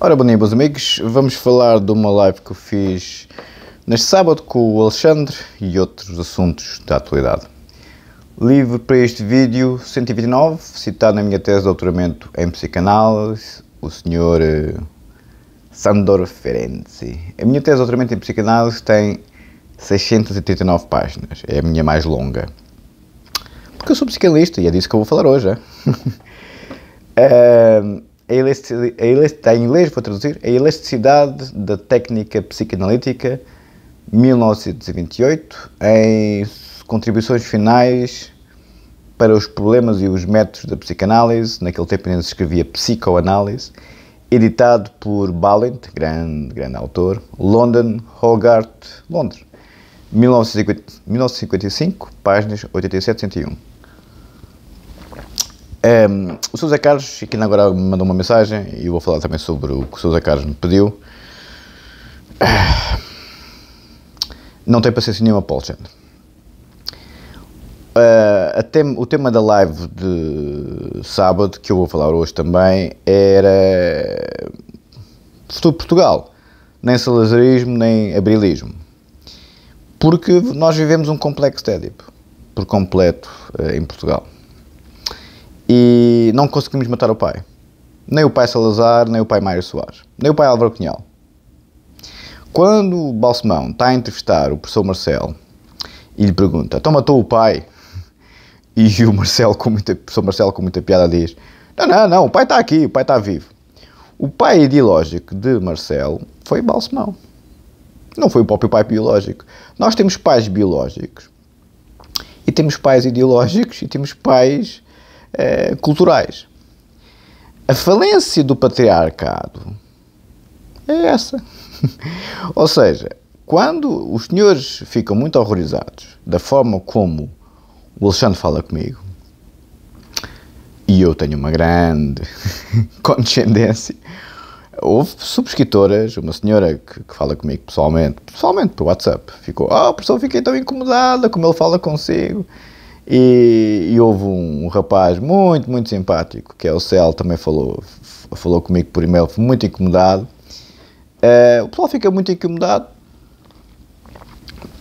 Ora dia, meus amigos, vamos falar de uma live que eu fiz neste sábado com o Alexandre e outros assuntos da atualidade. Livro para este vídeo 129, citado na minha tese de doutoramento em psicanálise, o senhor eh, Sandor Ferenczi. A minha tese de doutoramento em psicanálise tem 689 páginas, é a minha mais longa. Porque eu sou psicanalista e é disso que eu vou falar hoje. É? um, eh, a elasticidade, tá em inglês vou traduzir, a elasticidade da técnica psicanalítica 1928, em contribuições finais para os problemas e os métodos da psicanálise, naquele tempo ainda se escrevia psicoanálise, editado por Ballant, grande, grande autor, London, Hogarth, Londres, 1955, páginas 87 101. Um, ehm, o Sousa Carlos, que ainda agora me mandou uma mensagem e eu vou falar também sobre o que o Sousa Carlos me pediu. Ah, não tem paciência nenhuma, Paul Chand. Uh, ah, tem, o tema da live de sábado, que eu vou falar hoje também, era futuro Portugal. Nem salazarismo, nem abrilismo. Porque nós vivemos um complexo de Édipo, por completo, uh, em Portugal e não conseguimos matar o pai. Nem o pai Salazar, nem o pai Mário Soares, nem o pai Álvaro Cunhal. Quando o Balsemão está a entrevistar o professor Marcelo e lhe pergunta: Então matou o pai? E o, Marcelo, com muita, o professor Marcelo, com muita piada, diz: Não, não, não, o pai está aqui, o pai está vivo. O pai ideológico de Marcelo foi Balsemão. Não foi o próprio pai biológico. Nós temos pais biológicos e temos pais ideológicos e temos pais eh, culturais. A falência do patriarcado é essa. Ou seja, quando os senhores ficam muito horrorizados da forma como o Alexandre fala comigo, e eu tenho uma grande condescendência, houve subscritoras, uma senhora que, que, fala comigo pessoalmente, pessoalmente por WhatsApp, ficou, ah, oh, a pessoa fiquei tão incomodada como ele fala consigo. E, e, houve um, um, rapaz muito, muito simpático, que é o Cel, também falou, falou comigo por e-mail, foi muito incomodado. Uh, o pessoal fica muito incomodado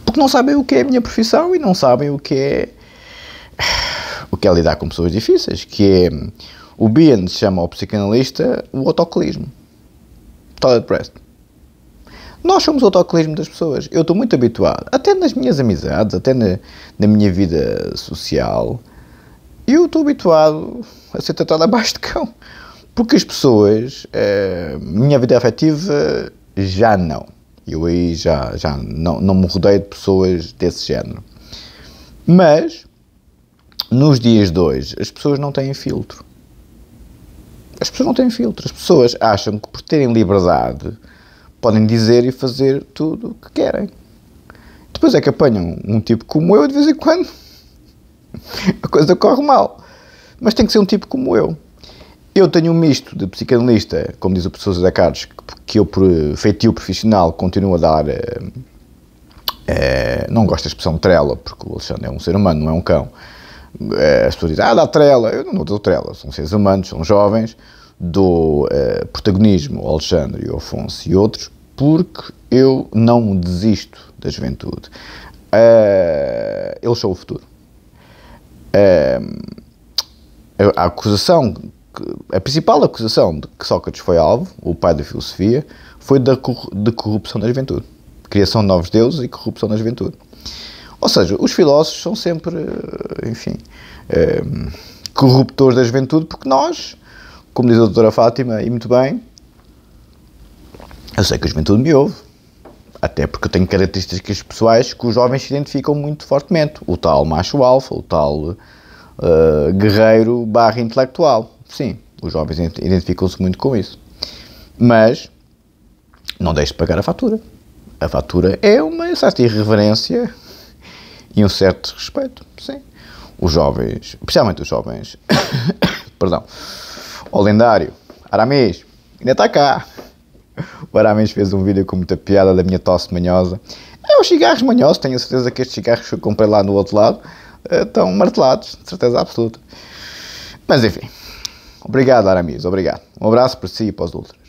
porque não sabem o que é a minha profissão e não sabem o que é o que é lidar com pessoas difíceis, que é o se chama ao psicanalista o autocolismo. Todd Preston. Nós somos o autocolismo das pessoas. Eu estou muito habituado, até nas minhas amizades, até na, na minha vida social, eu estou habituado a ser tratado abaixo de cão. Porque as pessoas, eh, minha vida afetiva, já não. Eu aí já, já não, não me rodeio de pessoas desse género. Mas, nos dias de hoje, as pessoas não têm filtro. As pessoas não têm filtro. As pessoas acham que por terem liberdade podem dizer e fazer tudo o que querem. Depois é que apanham um tipo como eu de vez em quando. A coisa corre mal. Mas tem que ser um tipo como eu. Eu tenho um misto de psicanalista, como diz o professor José Carlos, que eu, por feitio profissional, continuo a dar. Eh, eh, não gosto da expressão trela, porque o Alexandre é um ser humano, não é um cão. Eh, as pessoas dizem, ah, dá trela. Eu não dou trela. São seres humanos, são jovens, do eh, protagonismo ao Alexandre e ao Afonso e outros, porque eu não desisto da juventude. Uh, eles são o futuro. Uh, a acusação, a principal acusação de que Sócrates foi alvo, o pai da filosofia, foi da de corrupção da juventude. Criação de novos deuses e corrupção da juventude. Ou seja, os filósofos são sempre, eh, enfim, uh, corruptores da juventude porque nós como diz a doutora Fátima, e muito bem, eu sei que a juventude me ouve, até porque eu tenho características pessoais que os jovens se identificam muito fortemente, o tal macho alfa, o tal uh, guerreiro barra intelectual, sim, os jovens identificam-se muito com isso, mas não deixe de pagar a fatura, a fatura é uma certa irreverência e um certo respeito, sim. Os jovens, especialmente os jovens, perdão, Ó lendário, Aramis, ainda está cá. O Aramis fez um vídeo com muita piada da minha tosse manhosa. É os cigarros manhosos, tenho certeza que estes cigarros que eu comprei lá no outro lado eh, estão martelados, certeza absoluta. Mas enfim, obrigado Aramis, obrigado. Um abraço para si e para os ultras.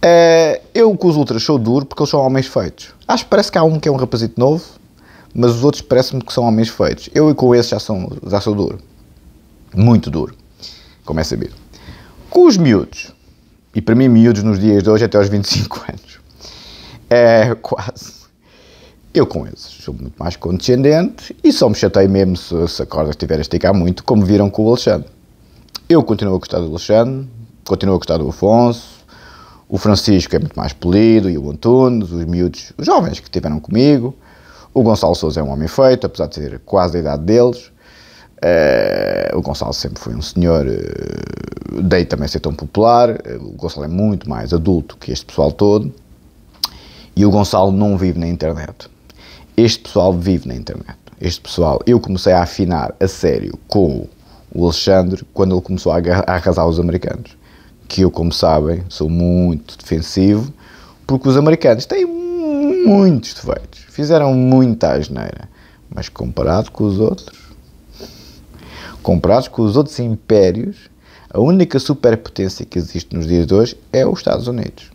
Eh, eu com os ultras sou duro porque eles são homens feitos. Acho que parece que há um que é um rapazito novo, mas os outros parece-me que são homens feitos. Eu e com esse já, são, já sou duro. Muito duro, como é sabido. Com os miúdos, e para mim miúdos nos dias de hoje até aos 25 anos, é quase. Eu com eles sou muito mais condescendente e só me chatei mesmo se, se a corda estiver a esticar muito, como viram com o Alexandre. Eu continuo a gostar do Alexandre, continuo a gostar do Afonso, o Francisco é muito mais polido e o Antunes, os miúdos, os jovens que estiveram comigo, o Gonçalo Souza é um homem feito, apesar de ser quase a idade deles, Uh, o Gonçalo sempre foi um senhor, uh, eh, daí também ser tão popular. Uh, o Gonçalo é muito mais adulto que este pessoal todo. E o Gonçalo não vive na internet. Este pessoal vive na internet. Este pessoal, eu comecei a afinar a sério com o Alexandre quando ele começou a, a arrasar os americanos. Que eu, como sabem, sou muito defensivo, porque os americanos têm muitos defeitos, fizeram muita asneira, mas comparado com os outros Comparados com os outros impérios, a única superpotência que existe nos dias de hoje é os Estados Unidos.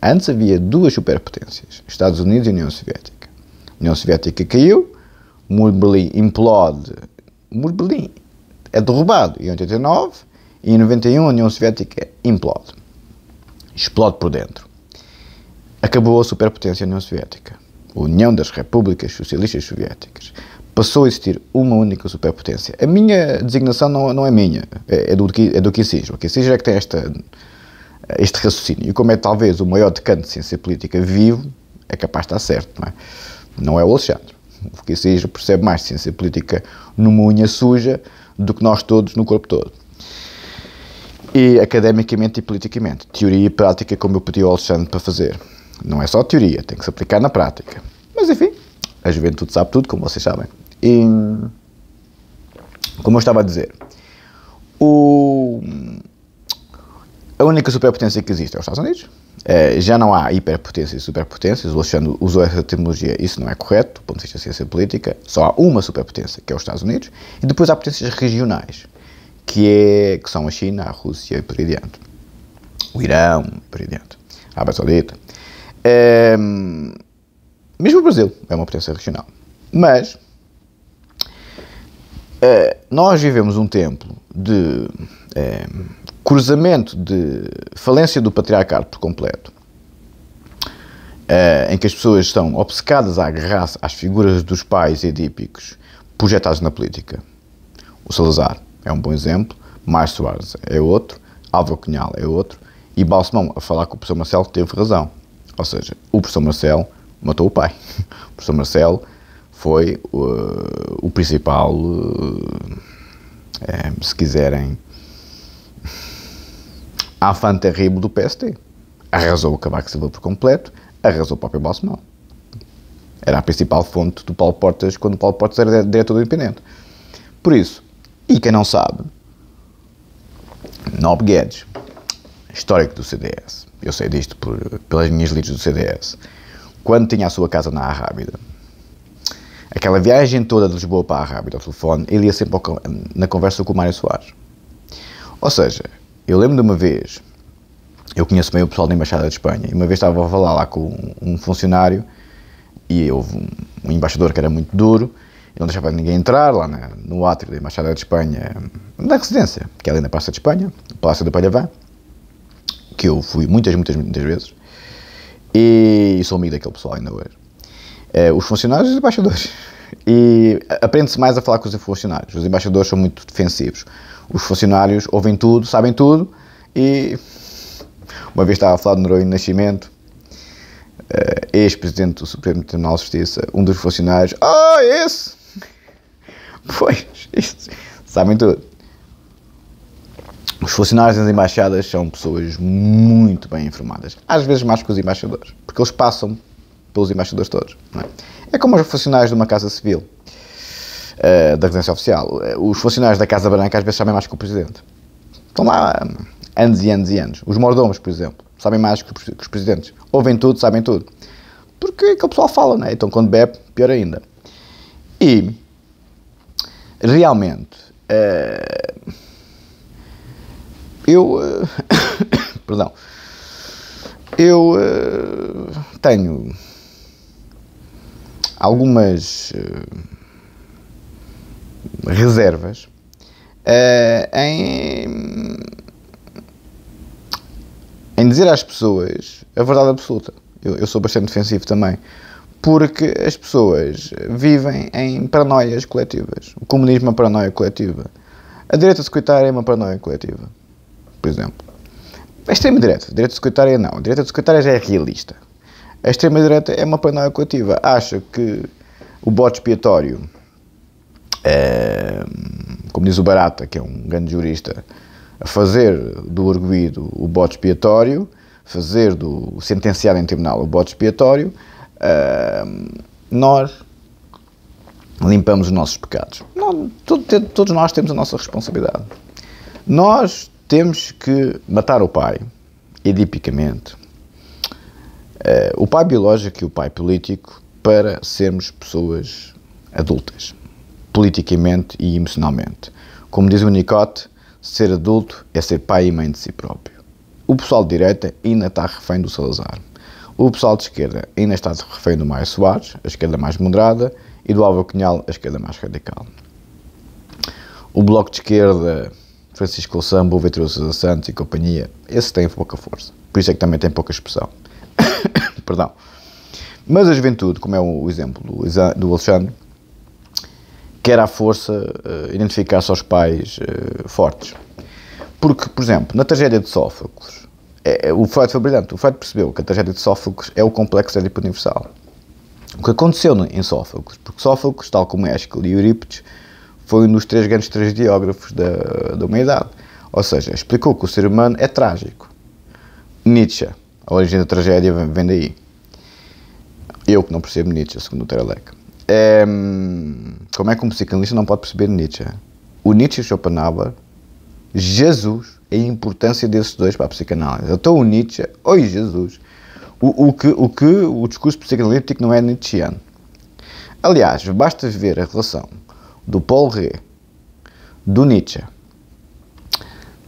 Antes havia duas superpotências, Estados Unidos e União Soviética. A União Soviética caiu, o Berlim implode, o Berlim é derrubado em 89 e em 91 a União Soviética implode, explode por dentro. Acabou a superpotência União Soviética, a União das Repúblicas Socialistas Soviéticas passou a existir uma única superpotência. A minha designação não, não é minha, é, é do, é do Kissinger. O Kissinger é que tem esta, este raciocínio. E como é talvez o maior decano de ciência política vivo, é capaz de estar certo, não é? Não é o Alexandre. O Kissinger percebe mais ciência política numa unha suja do que nós todos no corpo todo. E academicamente e politicamente. Teoria e prática, como eu pedi ao Alexandre para fazer. Não é só teoria, tem que se aplicar na prática. Mas enfim, a juventude sabe tudo, como vocês sabem. E, como eu estava a dizer, o, a única superpotência que existe é os Estados Unidos. É, já não há hiperpotências e superpotências. O Alexandre usou essa terminologia, isso não é correto, do ponto de vista da ciência política. Só há uma superpotência, que é os Estados Unidos, e depois há potências regionais, que, é, que são a China, a Rússia e por aí adiante. O Irão, por aí adiante. A Arábia Saudita. É, mesmo o Brasil é uma potência regional. Mas é, nós vivemos um tempo de é, cruzamento de falência do patriarcado por completo, é, em que as pessoas estão obcecadas a agarrar-se às figuras dos pais edípicos projetados na política. O Salazar é um bom exemplo, Márcio Soares é outro, Álvaro Cunhal é outro, e Balsemão, a falar com o professor Marcelo, teve razão. Ou seja, o professor Marcelo matou o pai. O professor Marcelo foi uh, o principal, uh, é, se quiserem, afã terrível do PST. Arrasou o Cavaco Silva por completo, arrasou o próprio Balsemão. Era a principal fonte do Paulo Portas quando o Paulo Portas era diretor do Independente. Por isso, e quem não sabe, Nob Guedes, histórico do CDS, eu sei disto por, pelas minhas lides do CDS, quando tinha a sua casa na Arrábida, Aquela viagem toda de Lisboa para a Rábida ao telefone, ele ia sempre ao, na conversa com o Mário Soares. Ou seja, eu lembro de uma vez, eu conheço bem o pessoal da Embaixada de Espanha, e uma vez estava a falar lá com um funcionário e houve um, um embaixador que era muito duro e não deixava ninguém entrar lá na, no átrio da Embaixada de Espanha, na residência, que é ali na Praça de Espanha, Palácio do Palhavã, que eu fui muitas, muitas, muitas vezes e sou amigo daquele pessoal ainda hoje é, os funcionários e os embaixadores. E aprende-se mais a falar com os funcionários. Os embaixadores são muito defensivos. Os funcionários ouvem tudo, sabem tudo e. Uma vez estava a falar do Noronha Nascimento, uh, ex-presidente do Supremo Tribunal de Justiça, um dos funcionários. Ah, oh, esse! Pois, isso. sabem tudo. Os funcionários das embaixadas são pessoas muito bem informadas, às vezes mais que os embaixadores, porque eles passam pelos embaixadores todos. É? é? como os funcionários de uma casa civil, uh, da residência oficial. Eh, os funcionários da Casa Branca às vezes sabem mais que o Presidente. Estão lá hum, anos e anos e anos. Os mordomos, por exemplo, sabem mais que os Presidentes. Ouvem tudo, sabem tudo. Porque é o pessoal fala, não é? Então quando bebe, pior ainda. E, realmente, uh, eu. Uh, perdão. Eu uh, tenho algumas uh, reservas uh, em, em dizer às pessoas a verdade absoluta. Eu, eu sou bastante defensivo também. Porque as pessoas vivem em paranoias coletivas. O comunismo é uma paranoia coletiva. A direita securitária é uma paranoia coletiva. Por exemplo. A extrema-direita. Direita securitária não. A direita securitária já é realista. A extrema-direita é uma panela coletiva. Acha que o bode expiatório, é, como diz o Barata, que é um grande jurista, fazer do arguído o bode expiatório, fazer do sentenciado em tribunal o bode expiatório, é, nós limpamos os nossos pecados. Não, todo, todos nós temos a nossa responsabilidade. Nós temos que matar o pai, edipicamente, eh, o pai biológico e o pai político para sermos pessoas adultas, politicamente e emocionalmente. Como diz o Nicote, ser adulto é ser pai e mãe de si próprio. O pessoal de direita ainda está refém do Salazar. O pessoal de esquerda ainda está refém do Maio Soares, a esquerda mais moderada, e do Álvaro Cunhal, a esquerda mais radical. O bloco de esquerda, Francisco Louçã, Boaventura Sousa Santos e companhia, esse tem pouca força. Por isso é que também tem pouca expressão. Perdão. Mas a juventude, como é o exemplo do Alexandre, quer à força uh, identificar-se aos pais uh, fortes. Porque, por exemplo, na tragédia de Sófocles, é, é, o Freud foi brilhante. O Freud percebeu que a tragédia de Sófocles é o complexo édipo universal. O que aconteceu em Sófocles? Porque Sófocles, tal como Ésquilo e Eurípides, foi um dos três grandes tragediógrafos da, da humanidade. Ou seja, explicou que o ser humano é trágico. Nietzsche, a origem da tragédia vem daí. Eu que não percebo Nietzsche, segundo o Terelec. É, como é que um psicanalista não pode perceber Nietzsche? O Nietzsche e Schopenhauer, Jesus, a importância desses dois para a psicanálise. Então o Nietzsche, oi Jesus, o, o, que, o que o discurso psicanalítico não é nietzscheano. Aliás, basta ver a relação do Paul Ré, do Nietzsche,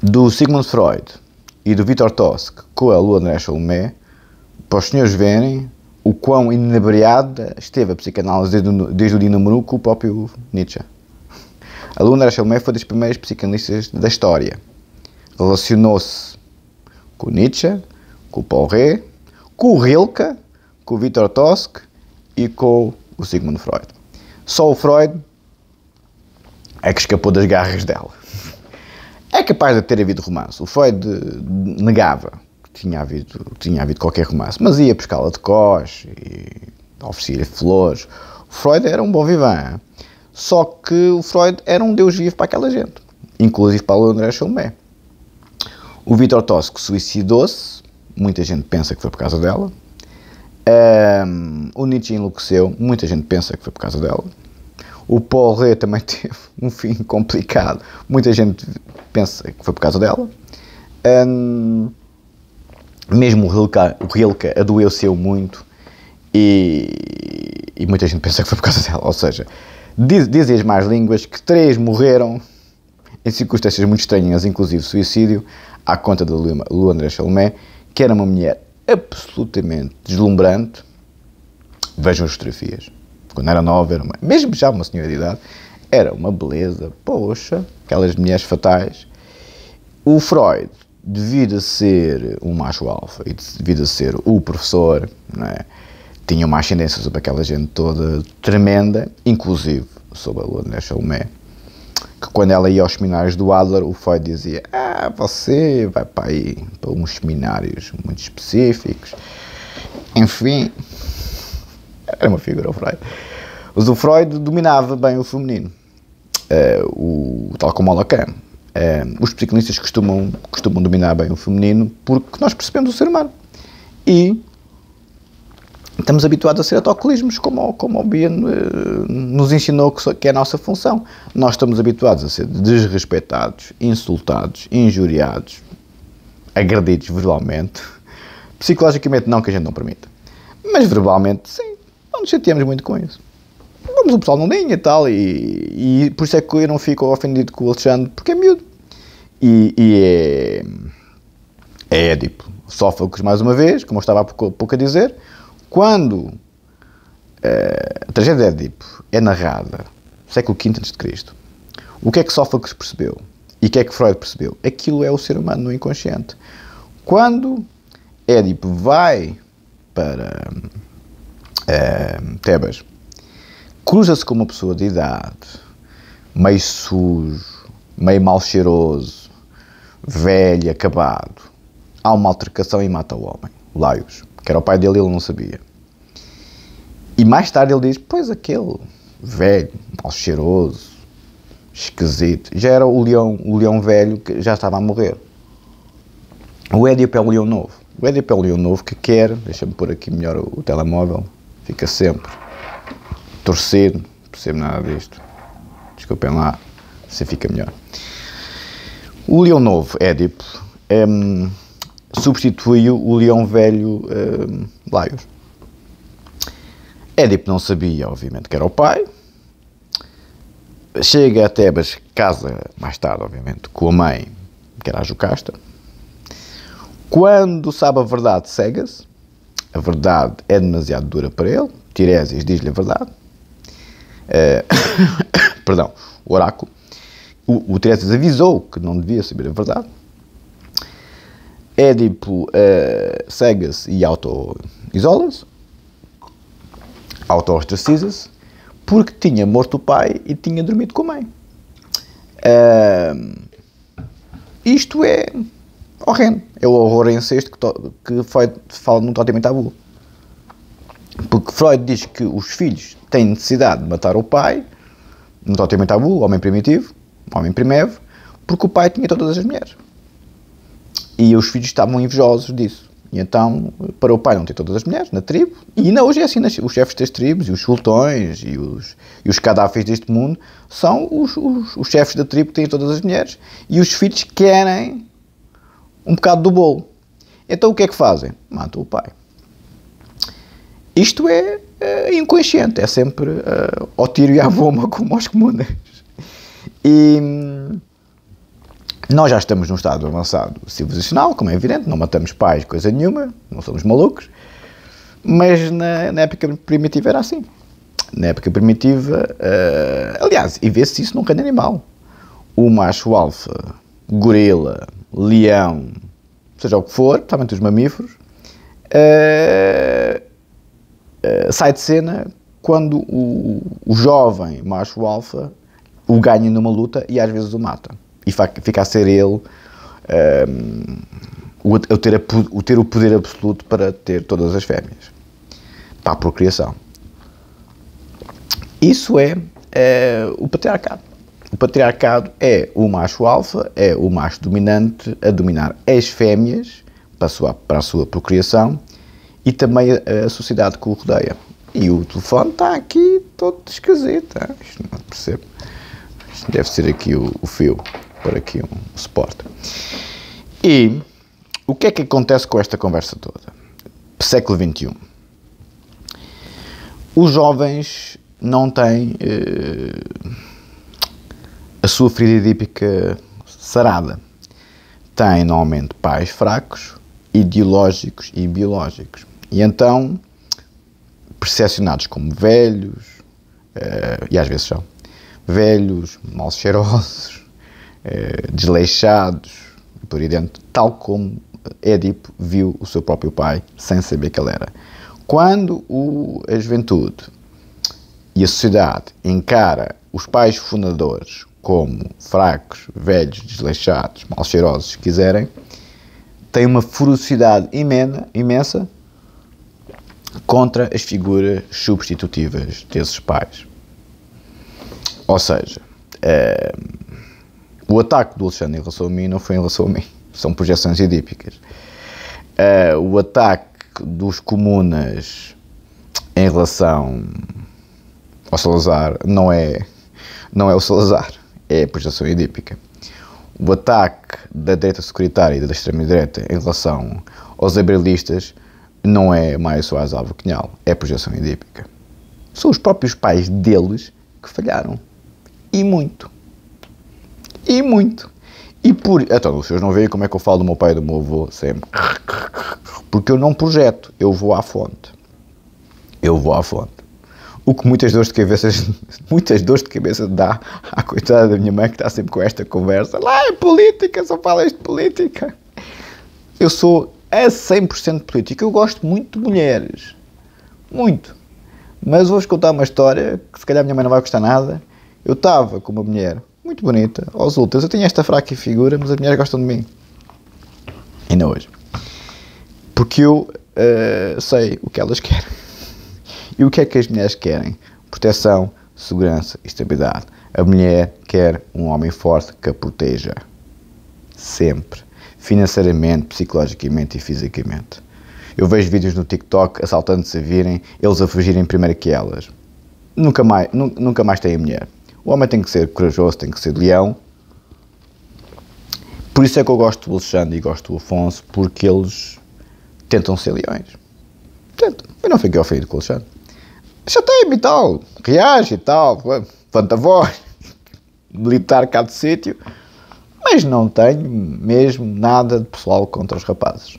do Sigmund Freud, e do Vitor Tosk com a Luana Chalomé, para os senhores verem o quão inebriada esteve a psicanálise desde, desde o dia número com o próprio Nietzsche. A Luana Chalomé foi das primeiras psicanalistas da história. Relacionou-se com Nietzsche, com Paul Ré, com o Rilke, com o Vitor Tosk e com o Sigmund Freud. Só o Freud é que escapou das garras dela é capaz de ter havido romance. O Freud eh, negava que tinha havido, tinha havido qualquer romance, mas ia para la de cós e oferecia-lhe flores. O Freud era um bom vivant. Só que o Freud era um deus vivo para aquela gente, inclusive para o André Chalmé. O Vitor Tosco suicidou-se, muita gente pensa que foi por causa dela. Um, o Nietzsche enlouqueceu, muita gente pensa que foi por causa dela. O Paul Ré também teve um fim complicado. Muita gente pensa que foi por causa dela. Um, mesmo o Rilke, o Rilke adoeceu muito e, e, muita gente pensa que foi por causa dela. Ou seja, diz, dizem as mais línguas que três morreram em circunstâncias muito estranhas, inclusive suicídio, à conta da Luandra Chalmé, que era uma mulher absolutamente deslumbrante. Vejam as fotografias quando era nova, era uma, mesmo já uma senhora de idade, era uma beleza, poxa, aquelas mulheres fatais. O Freud, devido a ser um macho alfa e devido a ser o professor, é? tinha uma ascendência sobre aquela gente toda tremenda, inclusive sobre a Lorena Chalmé, que quando ela ia aos seminários do Adler, o Freud dizia, ah, você vai para aí, para uns seminários muito específicos, enfim, era uma figura, o Freud. Mas o Freud dominava bem o feminino, uh, o, tal como o Lacan. Uh, os psicanalistas costumam, costumam dominar bem o feminino porque nós percebemos o ser humano. E estamos habituados a ser autocolismos, como, como o Bia eh, nos ensinou que, é a nossa função. Nós estamos habituados a ser desrespeitados, insultados, injuriados, agredidos verbalmente. Psicologicamente, não que a gente não permita, mas verbalmente, sim não nos chateamos muito com isso. Vamos, o pessoal não linha e tal, e, e por isso é que eu não fico ofendido com o Alexandre, porque é miúdo. E, e é. É Édipo. Sófocles, mais uma vez, como eu estava há pouco, pouco a dizer, quando é, a tragédia de Édipo é narrada, século V a.C., o que é que Sófocles percebeu? E o que é que Freud percebeu? Aquilo é o ser humano no inconsciente. Quando Édipo vai para uh, Tebas, cruza-se com uma pessoa de idade, meio sujo, meio mal cheiroso, velho, acabado. Há uma altercação e mata o homem, Laios, que era o pai dele e ele não sabia. E mais tarde ele diz: Pois aquele velho, mal cheiroso, esquisito, já era o leão, o leão velho que já estava a morrer. O Édipo é o leão novo. O Édipo é o leão novo que quer, deixa-me pôr aqui melhor o, o telemóvel, fica sempre torcido, não percebo nada disto. Desculpem lá, se fica melhor. O leão novo, Édipo, um, ehm, substituiu o leão velho um, ehm, Laios. Édipo não sabia, obviamente, que era o pai. Chega a Tebas, casa mais tarde, obviamente, com a mãe, que era a Jocasta. Quando sabe a verdade, cega-se a verdade é demasiado dura para ele. Tiresias diz-lhe a verdade. Uh, perdão, o oráculo. O, o Tiresias avisou que não devia saber a verdade. Édipo uh, cega-se e auto-isola-se, auto-ostraciza-se, porque tinha morto o pai e tinha dormido com a mãe. Uh, isto é Horrendo. É o horror em sexto que, que Freud fala num totem tabu. Porque Freud diz que os filhos têm necessidade de matar o pai, num totem tabu, homem primitivo, homem primevo, porque o pai tinha todas as mulheres. E os filhos estavam invejosos disso. E então, para o pai não ter todas as mulheres na tribo, e ainda hoje é assim, os chefes das tribos, e os sultões, e os, e os cadáveres deste mundo, são os, os, os chefes da tribo que têm todas as mulheres, e os filhos querem um bocado do bolo. Então o que é que fazem? Matam o pai. Isto é, é inconsciente, é sempre uh, ao tiro e à bomba, como os comunas. E hum, nós já estamos num estado avançado civilizacional, como é evidente, não matamos pais, coisa nenhuma, não somos malucos, mas na, na época primitiva era assim. Na época primitiva, uh, aliás, e vê-se isso num reino animal. O macho alfa, gorila, leão, seja o que for, principalmente os mamíferos, uh, uh, sai de cena quando o, o jovem macho alfa o ganha numa luta e às vezes o mata. E fica a ser ele ehm, o, ter a, o, ter o poder absoluto para ter todas as fêmeas para a procriação. Isso é, é o patriarcado. O patriarcado é o macho alfa, é o macho dominante a dominar as fêmeas para a sua, para a sua procriação e também a, a sociedade que o rodeia. E o telefone está aqui todo esquisito. isto não percebo. Isto deve ser aqui o, o fio, para aqui um suporte. E o que é que acontece com esta conversa toda? Século XXI. Os jovens não têm. Eh, a sua ferida sarada tem normalmente pais fracos, ideológicos e biológicos. E então, percepcionados como velhos, uh, e às vezes são, velhos, mal cheirosos, uh, desleixados, por aí dentro, tal como Édipo viu o seu próprio pai sem saber que ele era. Quando o, a juventude e a sociedade encara os pais fundadores como fracos, velhos, desleixados, mal cheirosos, se quiserem, têm uma ferocidade imena, imensa contra as figuras substitutivas desses pais. Ou seja, é, o ataque do Alexandre em relação a mim não foi em relação a mim, são projeções idípicas. É, eh, o ataque dos comunas em relação ao Salazar não é, não é o Salazar é prestação edípica. O ataque da direita securitária e da extrema-direita em relação aos abrilistas não é só Soares Alves Quinhal, é projeção edípica. São os próprios pais deles que falharam. E muito. E muito. E por. Então, os senhores não veem como é que eu falo do meu pai e do meu avô sempre. Porque eu não projeto, eu vou à fonte. Eu vou à fonte. O que muitas dores de cabeça, muitas dores de cabeça dá à coitada da minha mãe que está sempre com esta conversa. Lá é política, só falas de política. Eu sou a é 100% político. Eu gosto muito de mulheres. Muito. Mas vou-vos contar uma história que se calhar a minha mãe não vai gostar nada. Eu estava com uma mulher muito bonita, aos últimos. Eu tinha esta fraca figura, mas as mulheres gostam de mim. Ainda hoje. Porque eu uh, sei o que elas querem. E o que é que as mulheres querem? Proteção, segurança e estabilidade. A mulher quer um homem forte que a proteja. Sempre. Financeiramente, psicologicamente e fisicamente. Eu vejo vídeos no TikTok assaltantes a virem, eles a fugirem primeiro que elas. Nunca mais, nu nunca mais tem a mulher. O homem tem que ser corajoso, tem que ser leão. Por isso é que eu gosto do Alexandre e gosto do Afonso, porque eles tentam ser leões. Portanto, eu não fiquei ofendido com o Alexandre chatei-me e tal, reage e tal, levanta voz, militar cá de sítio, mas não tenho mesmo nada de pessoal contra os rapazes.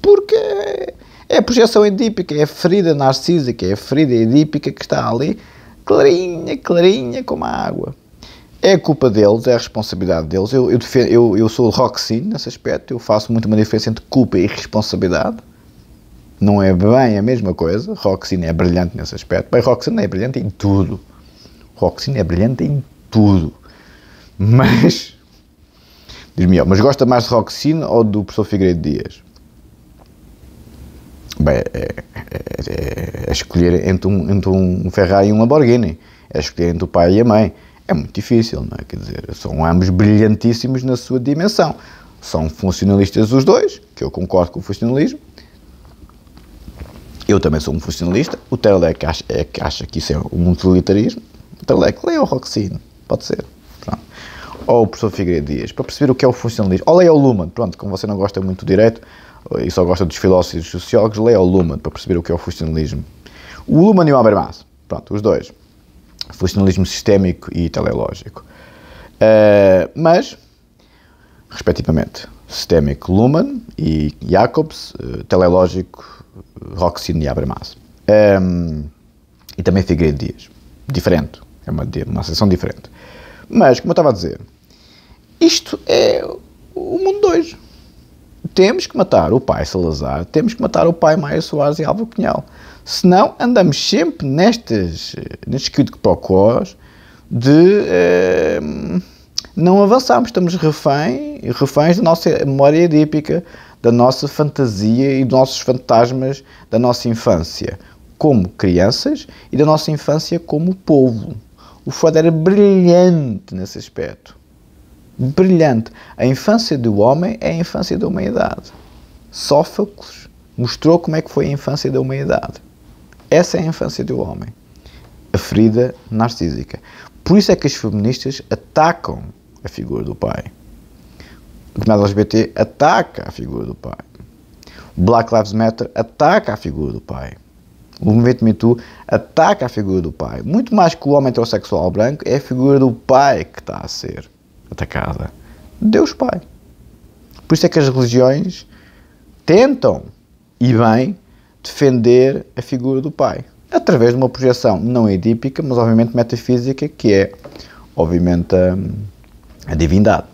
Porque é a projeção edípica, é a ferida narcísica, é a ferida edípica que está ali, clarinha, clarinha como a água. É a culpa deles, é a responsabilidade deles. Eu, eu, defendo, eu, eu sou rock nesse aspecto, eu faço muito uma diferença entre culpa e responsabilidade não é bem a mesma coisa. Roxine é brilhante nesse aspecto. Bem, Roxine é brilhante em tudo. Roxine é brilhante em tudo. Mas. Diz-me, mas gosta mais de Roxine ou do professor Figueiredo Dias? Bem, é, é, é, é escolher entre um, entre um Ferrari e um Lamborghini. É escolher entre o pai e a mãe. É muito difícil, não é? Quer dizer, são ambos brilhantíssimos na sua dimensão. São funcionalistas os dois, que eu concordo com o funcionalismo, eu também sou um funcionalista, o Terlec é acha, é que acha que isso é um utilitarismo. O Terelec é lê o Roxine. pode ser. Pronto. Ou o professor Figueiredo Dias, para perceber o que é o funcionalismo. Ou leia o Luhmann, pronto, como você não gosta muito do direito e só gosta dos filósofos e dos sociólogos, leia o Luhmann para perceber o que é o funcionalismo. O Luhmann e o Habermas, pronto, os dois. Funcionalismo sistémico e teleológico. Uh, mas, respectivamente, sistémico Luhmann e Jacobs, uh, teleológico Roxine e Abramasso. Um, e também Figueiredo Dias. Diferente. É uma, uma sessão diferente. Mas, como eu estava a dizer, isto é o mundo de hoje. Temos que matar o pai Salazar, temos que matar o pai Maia Soares e Álvaro Cunhal. Senão andamos sempre nestes, nestes quidocoprocós de eh, não avançarmos. Estamos refém, reféns da nossa memória edípica, da nossa fantasia e dos nossos fantasmas da nossa infância como crianças e da nossa infância como povo. O Freud era brilhante nesse aspecto. Brilhante. A infância do homem é a infância da humanidade. Sófocles mostrou como é que foi a infância da humanidade. Essa é a infância do homem. A ferida narcísica. Por isso é que as feministas atacam a figura do pai. O movimento LGBT ataca a figura do pai. Black Lives Matter ataca a figura do pai. O movimento Me Too ataca a figura do pai. Muito mais que o homem heterossexual branco, é a figura do pai que está a ser atacada. Deus Pai. Por isso é que as religiões tentam, e bem, defender a figura do pai. Através de uma projeção não edípica, mas obviamente metafísica, que é, obviamente, a, hum, a divindade.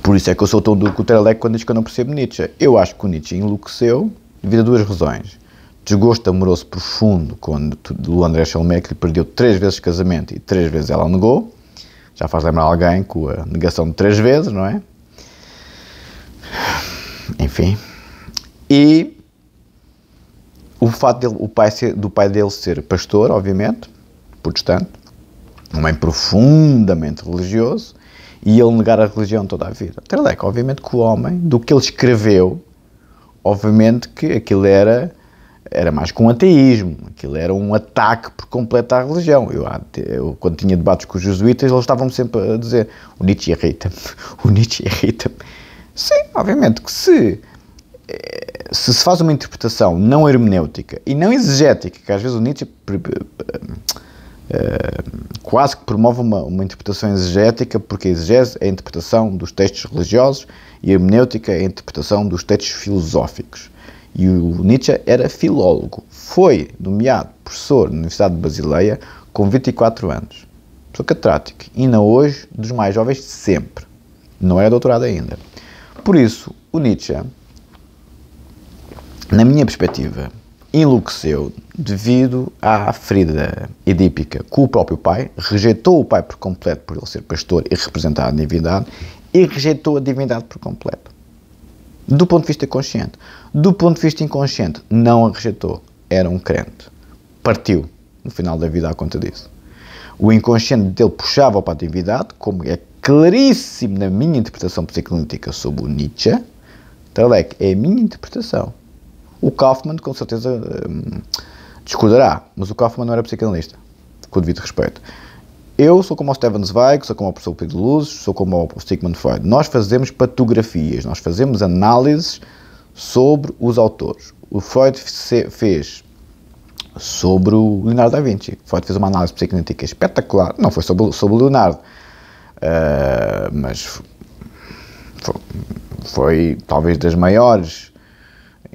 Por isso é que eu sou tão duro com o Tereleco quando diz que eu não percebo Nietzsche. Eu acho que o Nietzsche enlouqueceu devido a duas razões. Desgosto amoroso profundo quando o André Chalmé, que lhe perdeu três vezes casamento e três vezes ela negou. Já faz lembrar alguém com a negação de três vezes, não é? Enfim. E o fato dele, o pai ser, do pai dele ser pastor, obviamente, protestante, um homem profundamente religioso, e ele negar a religião toda a vida. Terleco, é obviamente que o homem, do que ele escreveu, obviamente que aquilo era era mais com um ateísmo, aquilo era um ataque por completo à religião. Eu, eu, quando tinha debates com os jesuítas, eles estavam sempre a dizer o Nietzsche irrita-me, o Nietzsche irrita-me. Sim, obviamente que se, eh, se se faz uma interpretação não hermenêutica e não exegética, que às vezes o Nietzsche eh, eh, eh, quase que promove uma, uma interpretação exegética, porque a exegese é a interpretação dos textos religiosos e a hermenêutica é a interpretação dos textos filosóficos. E o Nietzsche era filólogo. Foi nomeado professor na Universidade de Basileia com 24 anos. Professor catrático, ainda hoje dos mais jovens de sempre. Não é doutorado ainda. Por isso, o Nietzsche, na minha perspectiva, enlouqueceu devido à ferida edípica com o próprio pai rejeitou o pai por completo por ele ser pastor e representar a divindade e rejeitou a divindade por completo. Do ponto de vista consciente. Do ponto de vista inconsciente, não a rejeitou. Era um crente. Partiu no final da vida à conta disso. O inconsciente dele puxava para a divindade, como é claríssimo na minha interpretação psicanalítica sobre o Nietzsche. Tal é que é a minha interpretação o Kaufman, com certeza, hum, discordará, mas o Kaufman não era psicanalista, com o devido respeito. Eu sou como o Steven Zweig, sou como o professor Pedro Luzes, sou como o Sigmund Freud. Nós fazemos patografias, nós fazemos análises sobre os autores. O Freud fez sobre o Leonardo da Vinci. Freud fez uma análise psicanalítica espetacular. Não foi sobre, sobre o Leonardo, uh, mas foi, foi, talvez das maiores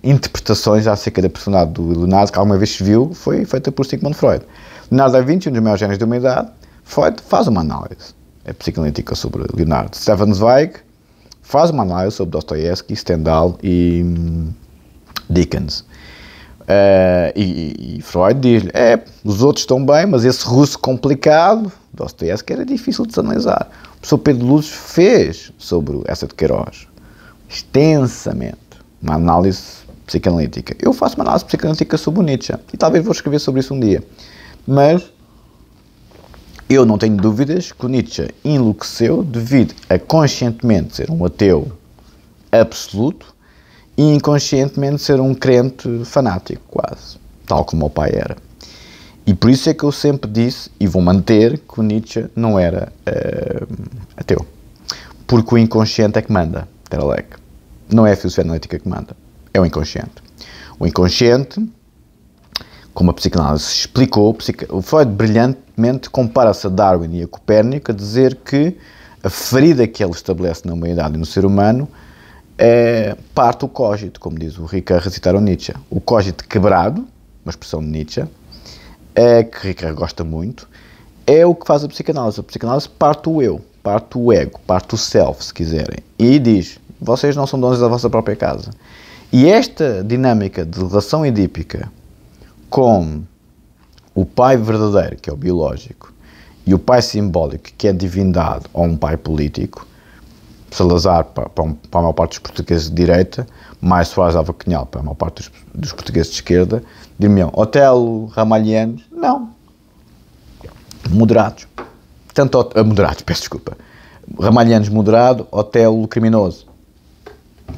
interpretações acerca da personalidade do Leonardo que alguma vez se viu foi feita por Sigmund Freud. Leonardo da Vinci, um dos maiores gênios da humanidade, Freud faz uma análise é psicanalítica sobre Leonardo. Stefan Zweig faz uma análise sobre Dostoevsky, Stendhal e hum, Dickens. Uh, e, e, Freud diz é, os outros estão bem, mas esse russo complicado, Dostoevsky, era difícil de se analisar. O professor Pedro Luz fez sobre essa de Queiroz, extensamente, uma análise psicanalítica. Eu faço uma análise psicanalítica sobre o Nietzsche e talvez vou escrever sobre isso um dia. Mas eu não tenho dúvidas que o Nietzsche enlouqueceu devido a conscientemente ser um ateu absoluto e inconscientemente ser um crente fanático, quase, tal como o pai era. E por isso é que eu sempre disse, e vou manter, que o Nietzsche não era uh, ateu. Porque o inconsciente é que manda, Terelec. Não é a filosofia analítica que manda é o inconsciente. O inconsciente, como a psicanálise explicou, o Freud brilhantemente compara-se a Darwin e a Copérnico a dizer que a ferida que ele estabelece na humanidade e no ser humano é, parte o cógito, como diz o Ricard a recitar o Nietzsche. O cógito quebrado, uma expressão de Nietzsche, é, que Ricard gosta muito, é o que faz a psicanálise. A psicanálise parte o eu, parte o ego, parte o self, se quiserem. E diz: vocês não são donos da vossa própria casa. E esta dinâmica de relação edípica com o pai verdadeiro, que é o biológico, e o pai simbólico, que é divindade ou um pai político, Salazar para, para, para a maior parte dos portugueses de direita, mais Soares Alva para a maior parte dos, dos portugueses de esquerda, diriam Otelo, Ramalhianos, não. Moderados. Tanto, eh, moderados, peço desculpa. Ramalhianos moderado, Otelo criminoso.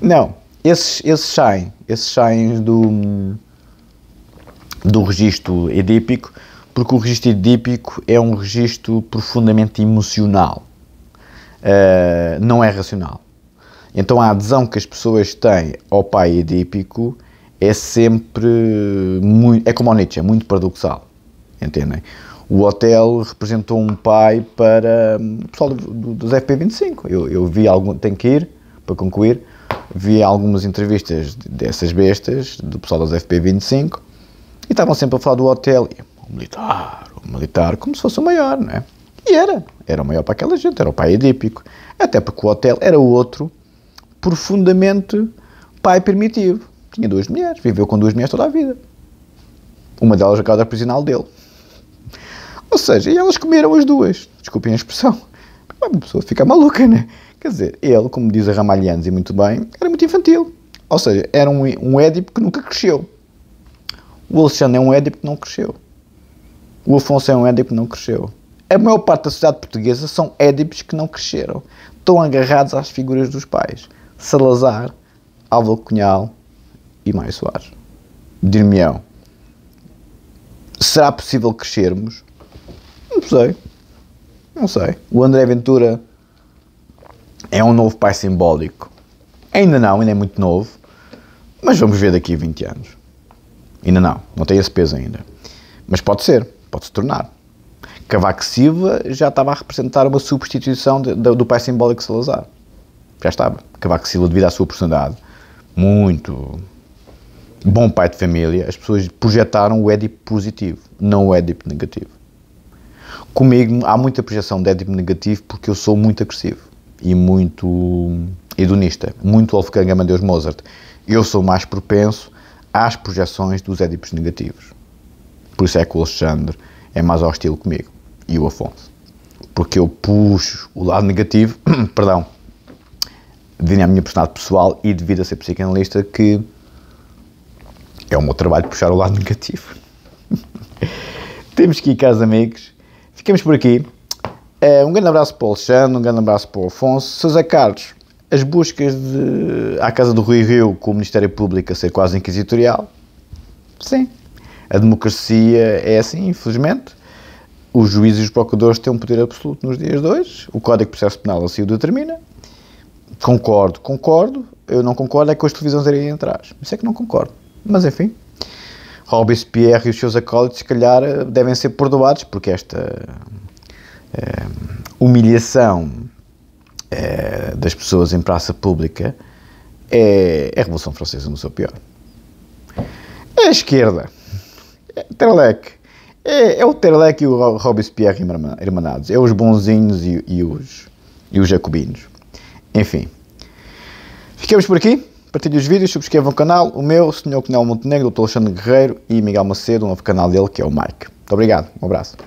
Não. Esses, esses saem, esses saem do, do registro edípico, porque o registro edípico é um registro profundamente emocional, uh, não é racional. Então a adesão que as pessoas têm ao pai edípico é sempre muito, é como o Nietzsche, é muito paradoxal, entendem? O hotel representou um pai para hum, o pessoal do, do, dos FP25. Eu, eu vi algum, tenho que ir para concluir vi algumas entrevistas dessas bestas, do pessoal das FP25, e estavam sempre a falar do hotel. E, o militar, o militar, como se fosse o maior, não é? E era, era o maior para aquela gente, era o pai edípico. Até porque o hotel era outro, profundamente pai primitivo. Tinha duas mulheres, viveu com duas mulheres toda a vida. Uma delas a cada prisional dele. Ou seja, e elas comeram as duas. Desculpem a expressão. Uma pessoa fica maluca, né? Quer dizer, ele, como diz a Ramalhianos e muito bem, era muito infantil. Ou seja, era um, um Édipo que nunca cresceu. O Alexandre é um Édipo que não cresceu. O Afonso é um Édipo que não cresceu. A maior parte da sociedade portuguesa são Édipos que não cresceram. Estão agarrados às figuras dos pais. Salazar, Álvaro Cunhal e Maio Soares. Dirmião. Será possível crescermos? Não sei. Não sei. O André Ventura é um novo pai simbólico. Ainda não, ainda é muito novo, mas vamos ver daqui a 20 anos. Ainda não, não tem esse peso ainda. Mas pode ser, pode se tornar. Cavaco Silva já estava a representar uma substituição de, de, do pai simbólico Salazar. Já estava. Cavaco Silva, devido à sua personalidade, muito bom pai de família, as pessoas projetaram o Édipo positivo, não o Édipo negativo. Comigo há muita projeção de Édipo negativo porque eu sou muito agressivo e muito hedonista, muito Wolfgang Amadeus Mozart. Eu sou mais propenso às projeções dos Édipos negativos. Por isso é que o Alexandre é mais hostil comigo e o Afonso. Porque eu puxo o lado negativo, perdão, devido à minha personalidade pessoal e devido a ser psicanalista, que é o meu trabalho puxar o lado negativo. Temos que ir, caros amigos. Ficamos por aqui. É um grande abraço para o Alexandre, um grande abraço para o Afonso. Sousa Carlos, as buscas de, à casa do Rui Rio com o Ministério Público a ser quase inquisitorial, sim. A democracia é assim, infelizmente. Os juízes e os procuradores têm um poder absoluto nos dias de hoje. O Código de Processo Penal assim o determina. Concordo, concordo. Eu não concordo é que as televisões irem entrar. Isso é que não concordo. Mas enfim, Robespierre e os seus acólitos, se calhar, devem ser perdoados, porque esta eh, humilhação eh, das pessoas em praça pública é, é a Revolução Francesa no seu pior. A esquerda, eh, Terlec, é, é, o Terlec e o Robespierre irmanados, é os bonzinhos e, e, os, e os jacobinos. Enfim, ficamos por aqui. Partilhem os vídeos, subscrevam o canal. O meu, o Sr. Coronel Montenegro, Dr. Alexandre Guerreiro e Miguel Macedo, um novo canal dele que é o Mike. Muito obrigado, um abraço.